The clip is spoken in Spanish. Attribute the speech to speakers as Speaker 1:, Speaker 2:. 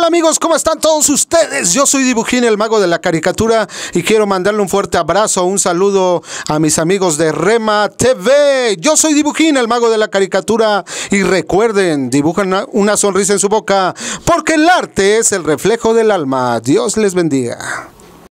Speaker 1: Hola amigos, ¿cómo están todos ustedes? Yo soy Dibujín, el mago de la caricatura, y quiero mandarle un fuerte abrazo, un saludo a mis amigos de Rema TV. Yo soy Dibujín, el mago de la caricatura, y recuerden, dibujan una sonrisa en su boca, porque el arte es el reflejo del alma. Dios les bendiga.